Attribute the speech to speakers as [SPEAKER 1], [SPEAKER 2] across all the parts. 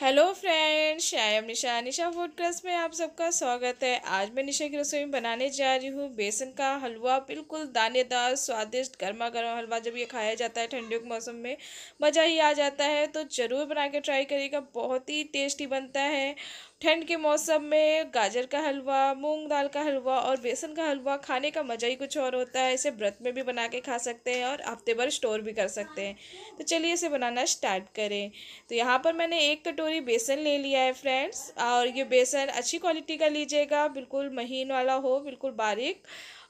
[SPEAKER 1] hello friends I Nisha Nisha food crust में आप सबका स्वागत है आज मैं निशा की रसोई में बनाने जा रही हूँ बेसन का हलवा बिल्कुल दानेदार स्वादिष्ट गर्मा गर्म हलवा जब ये खाया जाता है ठंडियों के मौसम में मज़ा ही आ जाता है तो ज़रूर बना के ट्राई करिएगा बहुत ही टेस्टी बनता है ठंड के मौसम में गाजर का हलवा मूंग दाल का हलवा और बेसन का हलवा खाने का मज़ा ही कुछ और होता है इसे व्रत में भी बना के खा सकते हैं और हफ्ते भर स्टोर भी कर सकते हैं तो चलिए इसे बनाना स्टार्ट करें तो यहाँ पर मैंने एक कटोरी बेसन ले लिया है फ्रेंड्स और ये बेसन अच्छी क्वालिटी का लीजिएगा बिल्कुल महीन वाला हो बिल्कुल बारीक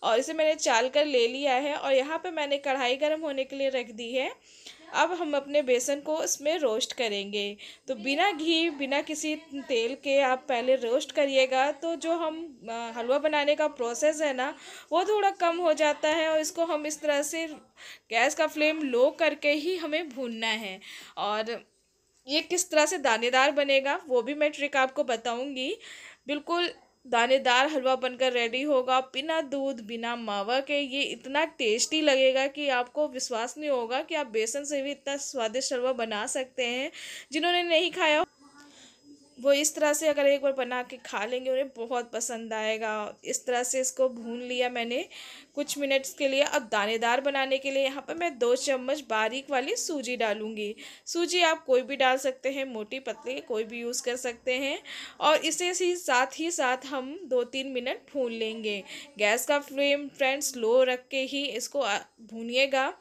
[SPEAKER 1] और इसे मैंने चाल कर ले लिया है और यहाँ पे मैंने कढ़ाई गर्म होने के लिए रख दी है अब हम अपने बेसन को इसमें रोस्ट करेंगे तो बिना घी बिना किसी तेल के आप पहले रोस्ट करिएगा तो जो हम हलवा बनाने का प्रोसेस है ना वो थोड़ा कम हो जाता है और इसको हम इस तरह से गैस का फ्लेम लो करके ही हमें भूनना है और ये किस तरह से दानेदार बनेगा वो भी मैं ट्रिक आपको बताऊँगी बिल्कुल दानेदार हलवा बनकर रेडी होगा बिना दूध बिना मावा के ये इतना टेस्टी लगेगा कि आपको विश्वास नहीं होगा कि आप बेसन से भी इतना स्वादिष्ट हलवा बना सकते हैं जिन्होंने नहीं खाया वो इस तरह से अगर एक बार बना के खा लेंगे उन्हें बहुत पसंद आएगा इस तरह से इसको भून लिया मैंने कुछ मिनट्स के लिए अब दानेदार बनाने के लिए यहाँ पर मैं दो चम्मच बारीक वाली सूजी डालूँगी सूजी आप कोई भी डाल सकते हैं मोटी पतली कोई भी यूज़ कर सकते हैं और इसे ही साथ ही साथ हम दो तीन मिनट भून लेंगे गैस का फ्लेम फ्रेंड्स लो रख के ही इसको भूनिएगा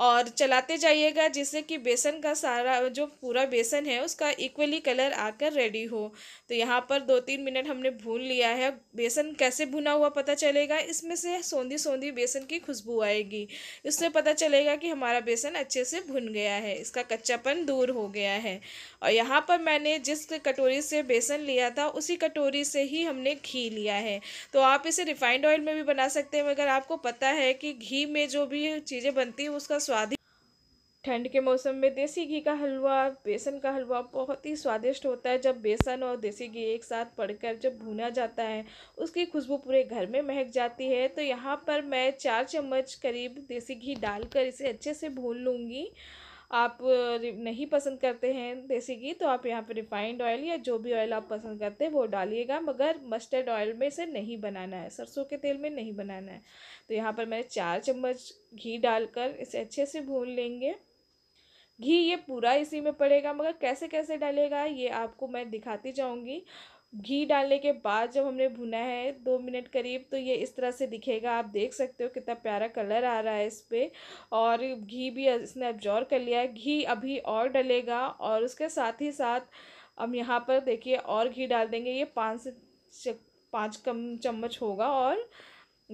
[SPEAKER 1] और चलाते जाइएगा जिससे कि बेसन का सारा जो पूरा बेसन है उसका इक्वली कलर आकर रेडी हो तो यहाँ पर दो तीन मिनट हमने भून लिया है बेसन कैसे भुना हुआ पता चलेगा इसमें से सौंधी सौंधी बेसन की खुशबू आएगी इससे पता चलेगा कि हमारा बेसन अच्छे से भुन गया है इसका कच्चापन दूर हो गया है और यहाँ पर मैंने जिस कटोरी से बेसन लिया था उसी कटोरी से ही हमने घी लिया है तो आप इसे रिफाइंड ऑयल में भी बना सकते हैं अगर आपको पता है कि घी में जो भी चीज़ें बनती हैं उसका स्वादिष्ट ठंड के मौसम में देसी घी का हलवा बेसन का हलवा बहुत ही स्वादिष्ट होता है जब बेसन और देसी घी एक साथ पड़कर जब भुना जाता है उसकी खुशबू पूरे घर में महक जाती है तो यहाँ पर मैं चार चम्मच करीब देसी घी डालकर इसे अच्छे से भून लूँगी आप नहीं पसंद करते हैं देसी घी तो आप यहाँ पर रिफाइंड ऑयल या जो भी ऑयल आप पसंद करते हैं वो डालिएगा मगर मस्टर्ड ऑयल में से नहीं बनाना है सरसों के तेल में नहीं बनाना है तो यहाँ पर मैंने चार चम्मच घी डालकर इसे अच्छे से भून लेंगे घी ये पूरा इसी में पड़ेगा मगर कैसे कैसे डालेगा ये आपको मैं दिखाती जाऊँगी घी डालने के बाद जब हमने भुना है दो मिनट करीब तो ये इस तरह से दिखेगा आप देख सकते हो कितना प्यारा कलर आ रहा है इस पर और घी भी इसने अब्जॉर्व कर लिया है घी अभी और डलेगा और उसके साथ ही साथ हम यहाँ पर देखिए और घी डाल देंगे ये पाँच से पाँच कम चम्मच होगा और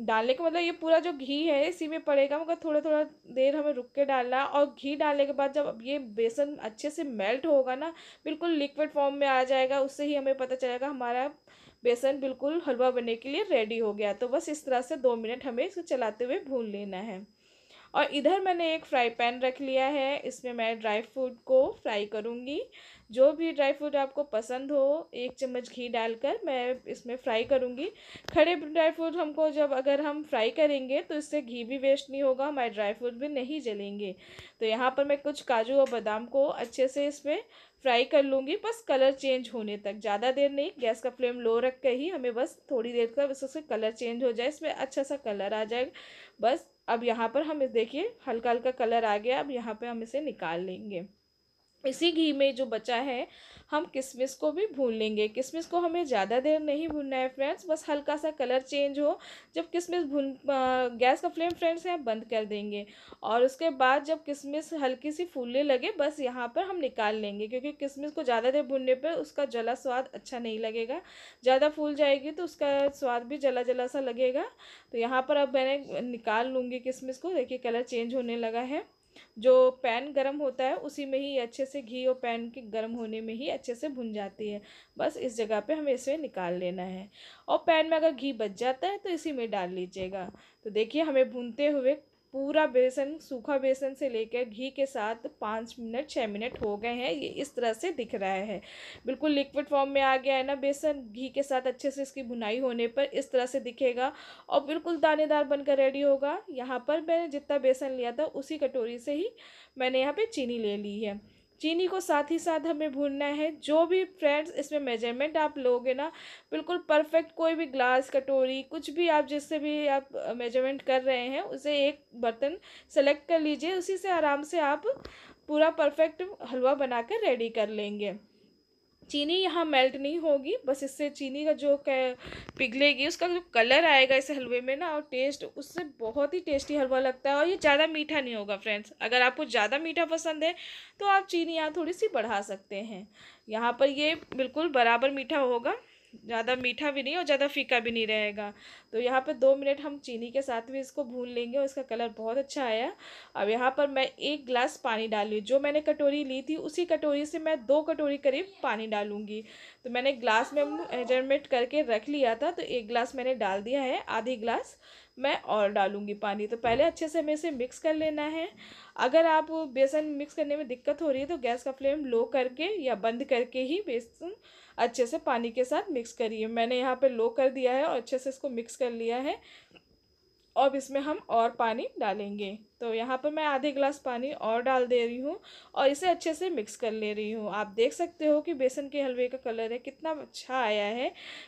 [SPEAKER 1] डालने का मतलब ये पूरा जो घी है इसी में पड़ेगा मगर थोड़ा थोड़ा देर हमें रुक के डालना और घी डालने के बाद जब ये बेसन अच्छे से मेल्ट होगा ना बिल्कुल लिक्विड फॉर्म में आ जाएगा उससे ही हमें पता चलेगा हमारा बेसन बिल्कुल हलवा बनने के लिए रेडी हो गया तो बस इस तरह से दो मिनट हमें इसको चलाते हुए भून लेना है और इधर मैंने एक फ्राई पैन रख लिया है इसमें मैं ड्राई फ्रूट को फ्राई करूँगी जो भी ड्राई फ्रूट आपको पसंद हो एक चम्मच घी डालकर मैं इसमें फ्राई करूँगी खड़े ड्राई फ्रूट हमको जब अगर हम फ्राई करेंगे तो इससे घी भी वेस्ट नहीं होगा हमारे ड्राई फ्रूट भी नहीं जलेंगे तो यहाँ पर मैं कुछ काजू और बादाम को अच्छे से इसमें फ्राई कर लूँगी बस कलर चेंज होने तक ज़्यादा देर नहीं गैस का फ्लेम लो रख कर ही हमें बस थोड़ी देर तक उससे कलर चेंज हो जाए इसमें अच्छा सा कलर आ जाए बस अब यहाँ पर हम देखिए हल्का हल्का कलर आ गया अब यहाँ पे हम इसे निकाल लेंगे इसी घी में जो बचा है हम किशमिश को भी भून लेंगे किशमिश को हमें ज़्यादा देर नहीं भूनना है फ्रेंड्स बस हल्का सा कलर चेंज हो जब किशमिश भून गैस का फ्लेम फ्रेंड्स है बंद कर देंगे और उसके बाद जब किशमिश हल्की सी फूलने लगे बस यहाँ पर हम निकाल लेंगे क्योंकि किशमिश को ज़्यादा देर भूनने पर उसका जला स्वाद अच्छा नहीं लगेगा ज़्यादा फूल जाएगी तो उसका स्वाद भी जला जला सा लगेगा तो यहाँ पर अब मैंने निकाल लूँगी किशमिश को देखिए कलर चेंज होने लगा है जो पैन गर्म होता है उसी में ही अच्छे से घी और पैन के गर्म होने में ही अच्छे से भुन जाती है बस इस जगह पे हमें इसे निकाल लेना है और पैन में अगर घी बच जाता है तो इसी में डाल लीजिएगा तो देखिए हमें भूनते हुए पूरा बेसन सूखा बेसन से लेकर घी के साथ पाँच मिनट छः मिनट हो गए हैं ये इस तरह से दिख रहा है बिल्कुल लिक्विड फॉर्म में आ गया है ना बेसन घी के साथ अच्छे से इसकी भुनाई होने पर इस तरह से दिखेगा और बिल्कुल दानेदार बनकर रेडी होगा यहाँ पर मैंने जितना बेसन लिया था उसी कटोरी से ही मैंने यहाँ पर चीनी ले ली है चीनी को साथ ही साथ हमें भूनना है जो भी फ्रेंड्स इसमें मेजरमेंट आप लोगे ना बिल्कुल परफेक्ट कोई भी ग्लास कटोरी कुछ भी आप जिससे भी आप मेजरमेंट कर रहे हैं उसे एक बर्तन सेलेक्ट कर लीजिए उसी से आराम से आप पूरा परफेक्ट हलवा बना कर रेडी कर लेंगे चीनी यहाँ मेल्ट नहीं होगी बस इससे चीनी का जो पिघलेगी उसका जो कलर आएगा इस हलवे में ना और टेस्ट उससे बहुत ही टेस्टी हलवा लगता है और ये ज़्यादा मीठा नहीं होगा फ्रेंड्स अगर आपको ज़्यादा मीठा पसंद है तो आप चीनी यहाँ थोड़ी सी बढ़ा सकते हैं यहाँ पर ये बिल्कुल बराबर मीठा होगा ज़्यादा मीठा भी नहीं और ज़्यादा फीका भी नहीं रहेगा तो यहाँ पर दो मिनट हम चीनी के साथ भी इसको भून लेंगे और इसका कलर बहुत अच्छा आया अब यहाँ पर मैं एक ग्लास पानी डाल ली जो मैंने कटोरी ली थी उसी कटोरी से मैं दो कटोरी करीब पानी डालूंगी तो मैंने ग्लास में मेजरमेंट करके रख लिया था तो एक ग्लास मैंने डाल दिया है आधी गिलास मैं और डालूंगी पानी तो पहले अच्छे से हमें इसे मिक्स कर लेना है अगर आप बेसन मिक्स करने में दिक्कत हो रही है तो गैस का फ्लेम लो करके या बंद करके ही बेसन अच्छे से पानी के साथ मिक्स करिए मैंने यहाँ पे लो कर दिया है और अच्छे से इसको मिक्स कर लिया है अब इसमें हम और पानी डालेंगे तो यहाँ पर मैं आधे गिलास पानी और डाल दे रही हूँ और इसे अच्छे से मिक्स कर ले रही हूँ आप देख सकते हो कि बेसन के हलवे का कलर है कितना अच्छा आया है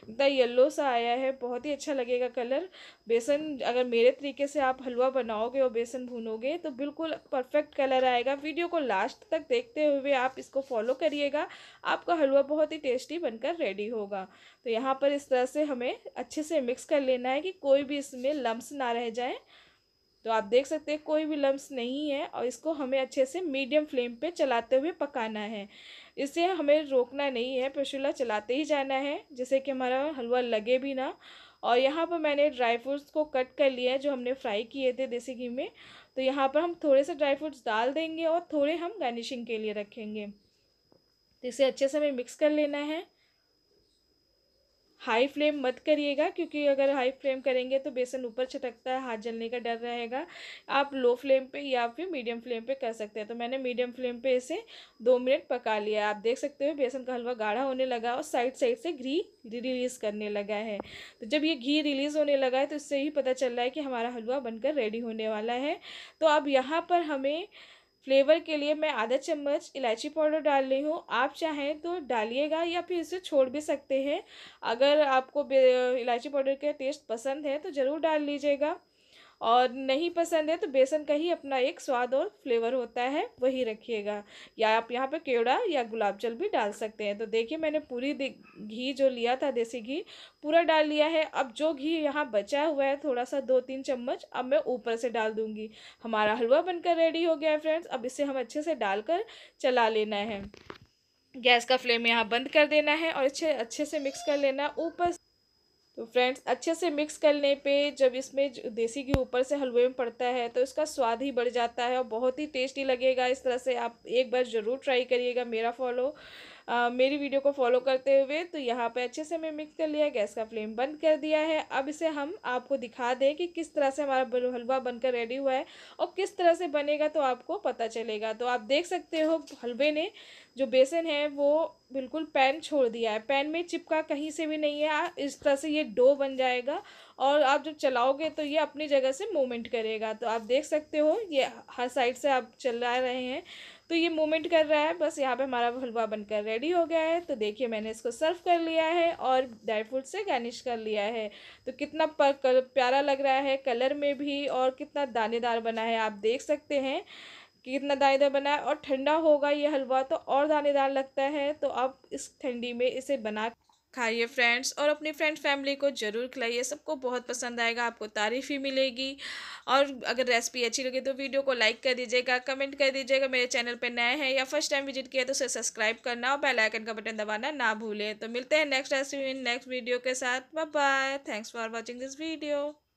[SPEAKER 1] इतना येलो सा आया है बहुत ही अच्छा लगेगा कलर बेसन अगर मेरे तरीके से आप हलवा बनाओगे और बेसन भूनोगे तो बिल्कुल परफेक्ट कलर आएगा वीडियो को लास्ट तक देखते हुए आप इसको फॉलो करिएगा आपका हलवा बहुत ही टेस्टी बनकर रेडी होगा तो यहाँ पर इस तरह से हमें अच्छे से मिक्स कर लेना है कि कोई भी इसमें लम्ब ना रह जाए तो आप देख सकते हैं कोई भी लम्स नहीं है और इसको हमें अच्छे से मीडियम फ्लेम पे चलाते हुए पकाना है इसे हमें रोकना नहीं है पशुला चलाते ही जाना है जैसे कि हमारा हलवा लगे भी ना और यहाँ पर मैंने ड्राई फ्रूट्स को कट कर लिया है जो हमने फ्राई किए थे देसी घी में तो यहाँ पर हम थोड़े से ड्राई फ्रूट्स डाल देंगे और थोड़े हम गार्निशिंग के लिए रखेंगे तो इसे अच्छे से हमें मिक्स कर लेना है हाई फ्लेम मत करिएगा क्योंकि अगर हाई फ्लेम करेंगे तो बेसन ऊपर छटकता है हाथ जलने का डर रहेगा आप लो फ्लेम पे या फिर मीडियम फ्लेम पे कर सकते हैं तो मैंने मीडियम फ्लेम पे इसे दो मिनट पका लिया आप देख सकते हो बेसन का हलवा गाढ़ा होने लगा और साइड साइड से घी रिलीज़ करने लगा है तो जब ये घी रिलीज़ होने लगा है तो इससे ही पता चल रहा है कि हमारा हलवा बनकर रेडी होने वाला है तो अब यहाँ पर हमें फ्लेवर के लिए मैं आधा चम्मच इलायची पाउडर डाल रही हूँ आप चाहें तो डालिएगा या फिर इसे छोड़ भी सकते हैं अगर आपको इलायची पाउडर का टेस्ट पसंद है तो ज़रूर डाल लीजिएगा और नहीं पसंद है तो बेसन का ही अपना एक स्वाद और फ्लेवर होता है वही रखिएगा या आप यहाँ पे केवड़ा या गुलाब जल भी डाल सकते हैं तो देखिए मैंने पूरी घी जो लिया था देसी घी पूरा डाल लिया है अब जो घी यहाँ बचा हुआ है थोड़ा सा दो तीन चम्मच अब मैं ऊपर से डाल दूँगी हमारा हलवा बनकर रेडी हो गया है फ्रेंड्स अब इसे हम अच्छे से कर चला लेना है गैस का फ्लेम यहाँ बंद कर देना है और अच्छे अच्छे से मिक्स कर लेना ऊपर तो फ्रेंड्स अच्छे से मिक्स करने पे जब इसमें देसी घी ऊपर से हलवे में पड़ता है तो इसका स्वाद ही बढ़ जाता है और बहुत ही टेस्टी लगेगा इस तरह से आप एक बार ज़रूर ट्राई करिएगा मेरा फॉलो आ, मेरी वीडियो को फॉलो करते हुए तो यहाँ पर अच्छे से मैं मिक्स कर लिया गैस का फ्लेम बंद कर दिया है अब इसे हम आपको दिखा दें कि किस तरह से हमारा हलवा बनकर रेडी हुआ है और किस तरह से बनेगा तो आपको पता चलेगा तो आप देख सकते हो हलवे ने जो बेसन है वो बिल्कुल पैन छोड़ दिया है पैन में चिपका कहीं से भी नहीं है इस तरह से ये डो बन जाएगा और आप जब चलाओगे तो ये अपनी जगह से मूवमेंट करेगा तो आप देख सकते हो ये हर साइड से आप चला रहे हैं तो ये मूवमेंट कर रहा है बस यहाँ पे हमारा हलवा बनकर रेडी हो गया है तो देखिए मैंने इसको सर्व कर लिया है और ड्राई फ्रूट से गार्निश कर लिया है तो कितना पर, प्यारा लग रहा है कलर में भी और कितना दानेदार बना है आप देख सकते हैं कि कितना दानेदार बना है और ठंडा होगा ये हलवा तो और दानेदार लगता है तो आप इस ठंडी में इसे बना खाइए फ्रेंड्स और अपने फ्रेंड फैमिली को ज़रूर खिलाइए सबको बहुत पसंद आएगा आपको तारीफ़ ही मिलेगी और अगर रेसिपी अच्छी लगे तो वीडियो को लाइक कर दीजिएगा कमेंट कर दीजिएगा मेरे चैनल पर नए हैं या फर्स्ट टाइम विजिट किया तो उसे सब्सक्राइब करना और बेलाइकन का बटन दबाना ना भूलें तो मिलते हैं नेक्स्ट रेसिपी नेक्स्ट वीडियो के साथ bye thanks for watching this video